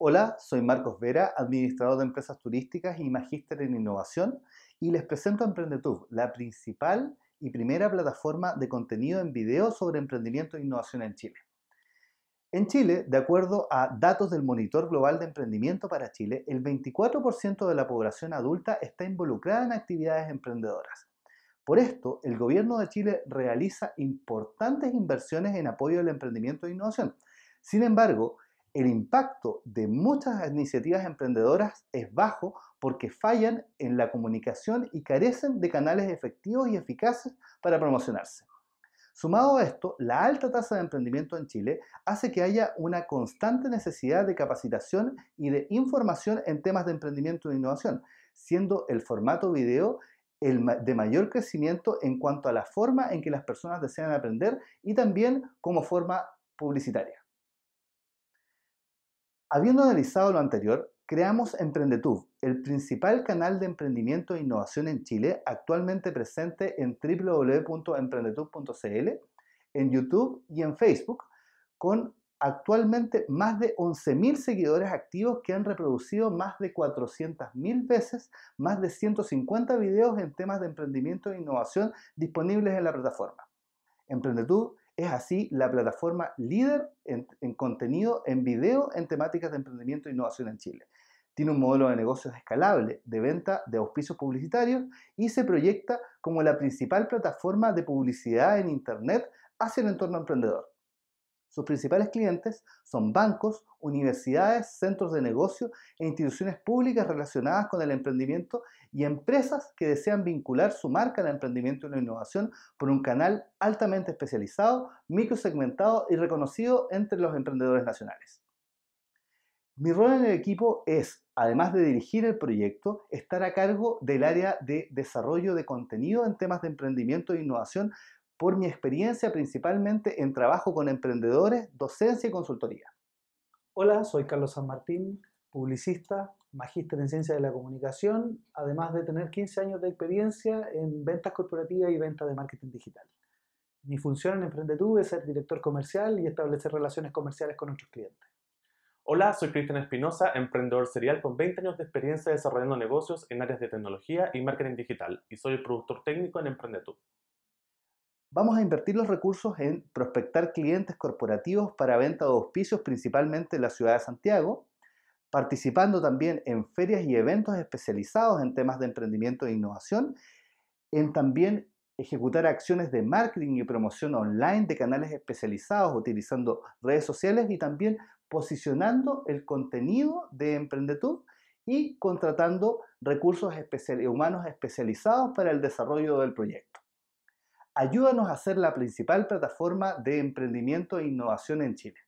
Hola, soy Marcos Vera, administrador de empresas turísticas y magíster en innovación, y les presento Emprendetube, la principal y primera plataforma de contenido en video sobre emprendimiento e innovación en Chile. En Chile, de acuerdo a datos del Monitor Global de Emprendimiento para Chile, el 24% de la población adulta está involucrada en actividades emprendedoras. Por esto, el gobierno de Chile realiza importantes inversiones en apoyo al emprendimiento e innovación. Sin embargo, el impacto de muchas iniciativas emprendedoras es bajo porque fallan en la comunicación y carecen de canales efectivos y eficaces para promocionarse. Sumado a esto, la alta tasa de emprendimiento en Chile hace que haya una constante necesidad de capacitación y de información en temas de emprendimiento e innovación, siendo el formato video el de mayor crecimiento en cuanto a la forma en que las personas desean aprender y también como forma publicitaria. Habiendo analizado lo anterior, creamos Emprendetub, el principal canal de emprendimiento e innovación en Chile, actualmente presente en www.emprendetub.cl, en YouTube y en Facebook, con actualmente más de 11.000 seguidores activos que han reproducido más de 400.000 veces más de 150 videos en temas de emprendimiento e innovación disponibles en la plataforma. Emprendetub es así la plataforma líder en, contenido en video en temáticas de emprendimiento e innovación en Chile. Tiene un modelo de negocios escalable, de venta de auspicios publicitarios y se proyecta como la principal plataforma de publicidad en Internet hacia el entorno emprendedor. Sus principales clientes son bancos, universidades, centros de negocio e instituciones públicas relacionadas con el emprendimiento y empresas que desean vincular su marca al emprendimiento y la innovación por un canal altamente especializado, microsegmentado y reconocido entre los emprendedores nacionales. Mi rol en el equipo es, además de dirigir el proyecto, estar a cargo del área de desarrollo de contenido en temas de emprendimiento e innovación por mi experiencia principalmente en trabajo con emprendedores, docencia y consultoría. Hola, soy Carlos San Martín, publicista, magíster en ciencia de la comunicación, además de tener 15 años de experiencia en ventas corporativas y ventas de marketing digital. Mi función en Emprendetube es ser director comercial y establecer relaciones comerciales con nuestros clientes. Hola, soy Cristian Espinosa, emprendedor serial con 20 años de experiencia desarrollando negocios en áreas de tecnología y marketing digital y soy productor técnico en Emprendetube. Vamos a invertir los recursos en prospectar clientes corporativos para venta de auspicios, principalmente en la ciudad de Santiago, participando también en ferias y eventos especializados en temas de emprendimiento e innovación, en también ejecutar acciones de marketing y promoción online de canales especializados utilizando redes sociales y también posicionando el contenido de Emprendetud y contratando recursos humanos especializados para el desarrollo del proyecto ayúdanos a ser la principal plataforma de emprendimiento e innovación en Chile.